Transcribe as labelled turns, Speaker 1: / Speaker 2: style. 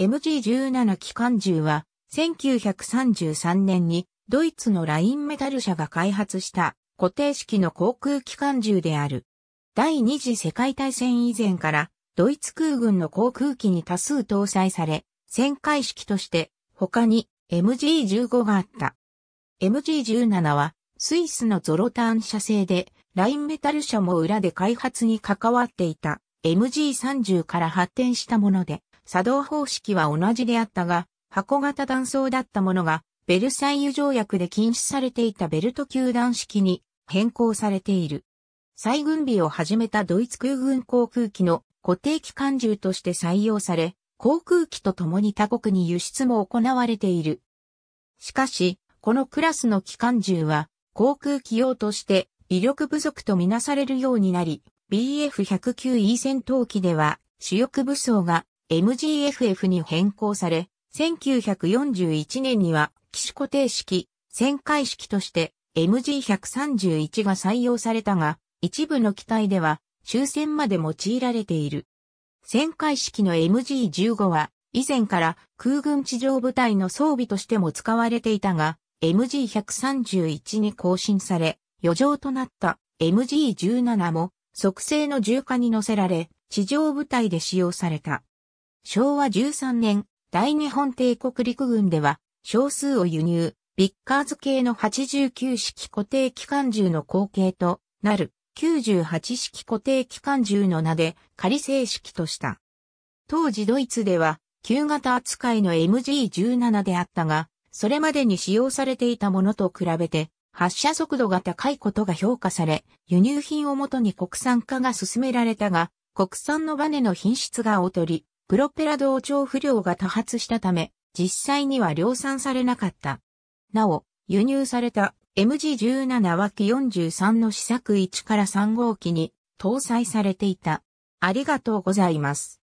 Speaker 1: MG17 機関銃は、1933年にドイツのラインメタル社が開発した固定式の航空機関銃である。第二次世界大戦以前からドイツ空軍の航空機に多数搭載され、旋回式として他に MG15 があった。MG17 はスイスのゾロターン社製でラインメタル社も裏で開発に関わっていた MG30 から発展したもので、作動方式は同じであったが、箱型断層だったものが、ベルサイユ条約で禁止されていたベルト球団式に変更されている。再軍備を始めたドイツ空軍航空機の固定機関銃として採用され、航空機と共に他国に輸出も行われている。しかし、このクラスの機関銃は航空機用として威力不足とみなされるようになり、BF109E 戦闘機では主力武装が MGFF に変更され、1941年には機種固定式、旋回式として MG131 が採用されたが、一部の機体では終戦まで用いられている。旋回式の MG15 は以前から空軍地上部隊の装備としても使われていたが、MG131 に更新され、余剰となった MG17 も、促成の重化に乗せられ、地上部隊で使用された。昭和13年、大日本帝国陸軍では、少数を輸入、ビッカーズ系の89式固定機関銃の後継となる98式固定機関銃の名で仮正式とした。当時ドイツでは旧型扱いの MG17 であったが、それまでに使用されていたものと比べて発射速度が高いことが評価され、輸入品をもとに国産化が進められたが、国産のバネの品質が劣り、プロペラ同調不良が多発したため、実際には量産されなかった。なお、輸入された MG17 脇43の試作1から3号機に搭載されていた。ありがとうございます。